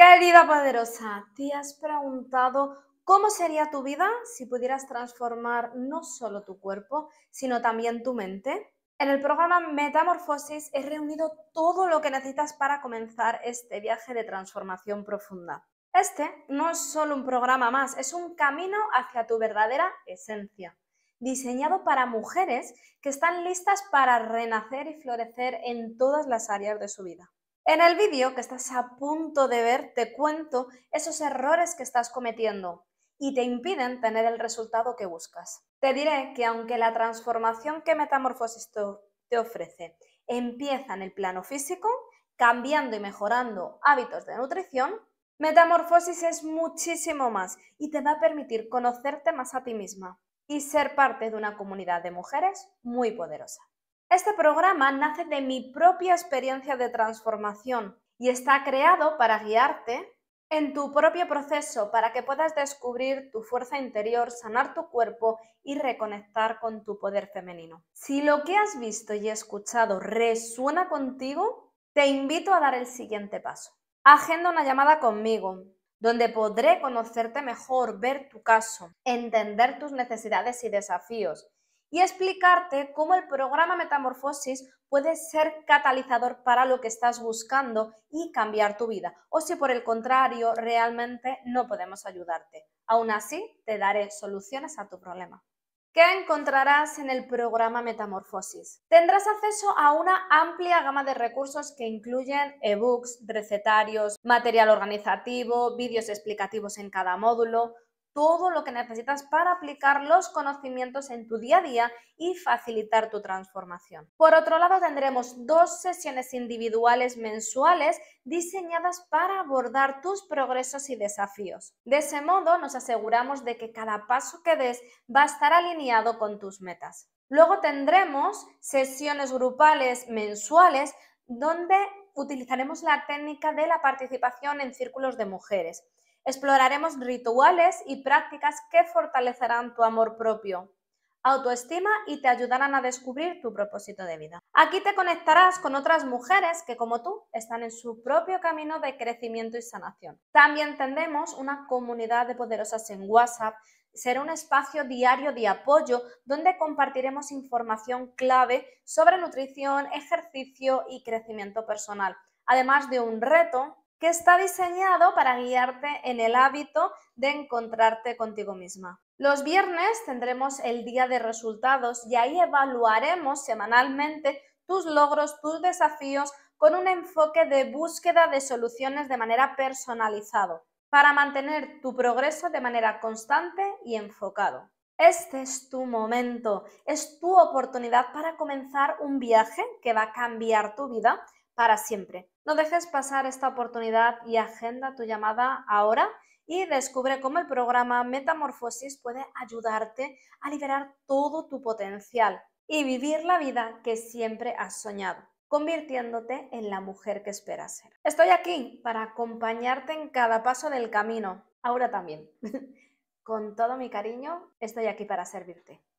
Querida poderosa, ¿te has preguntado cómo sería tu vida si pudieras transformar no solo tu cuerpo, sino también tu mente? En el programa Metamorfosis he reunido todo lo que necesitas para comenzar este viaje de transformación profunda. Este no es solo un programa más, es un camino hacia tu verdadera esencia, diseñado para mujeres que están listas para renacer y florecer en todas las áreas de su vida. En el vídeo que estás a punto de ver te cuento esos errores que estás cometiendo y te impiden tener el resultado que buscas. Te diré que aunque la transformación que Metamorfosis te ofrece empieza en el plano físico, cambiando y mejorando hábitos de nutrición, Metamorfosis es muchísimo más y te va a permitir conocerte más a ti misma y ser parte de una comunidad de mujeres muy poderosa. Este programa nace de mi propia experiencia de transformación y está creado para guiarte en tu propio proceso para que puedas descubrir tu fuerza interior, sanar tu cuerpo y reconectar con tu poder femenino. Si lo que has visto y escuchado resuena contigo, te invito a dar el siguiente paso. Agenda una llamada conmigo donde podré conocerte mejor, ver tu caso, entender tus necesidades y desafíos y explicarte cómo el programa Metamorfosis puede ser catalizador para lo que estás buscando y cambiar tu vida, o si por el contrario realmente no podemos ayudarte. Aún así, te daré soluciones a tu problema. ¿Qué encontrarás en el programa Metamorfosis? Tendrás acceso a una amplia gama de recursos que incluyen ebooks, recetarios, material organizativo, vídeos explicativos en cada módulo, todo lo que necesitas para aplicar los conocimientos en tu día a día y facilitar tu transformación. Por otro lado, tendremos dos sesiones individuales mensuales diseñadas para abordar tus progresos y desafíos. De ese modo, nos aseguramos de que cada paso que des va a estar alineado con tus metas. Luego tendremos sesiones grupales mensuales donde utilizaremos la técnica de la participación en círculos de mujeres. Exploraremos rituales y prácticas que fortalecerán tu amor propio, autoestima y te ayudarán a descubrir tu propósito de vida. Aquí te conectarás con otras mujeres que como tú están en su propio camino de crecimiento y sanación. También tendremos una comunidad de poderosas en WhatsApp. Será un espacio diario de apoyo donde compartiremos información clave sobre nutrición, ejercicio y crecimiento personal, además de un reto que está diseñado para guiarte en el hábito de encontrarte contigo misma. Los viernes tendremos el día de resultados y ahí evaluaremos semanalmente tus logros, tus desafíos con un enfoque de búsqueda de soluciones de manera personalizado para mantener tu progreso de manera constante y enfocado. Este es tu momento, es tu oportunidad para comenzar un viaje que va a cambiar tu vida para siempre. No dejes pasar esta oportunidad y agenda tu llamada ahora y descubre cómo el programa Metamorfosis puede ayudarte a liberar todo tu potencial y vivir la vida que siempre has soñado convirtiéndote en la mujer que esperas ser. Estoy aquí para acompañarte en cada paso del camino, ahora también. Con todo mi cariño, estoy aquí para servirte.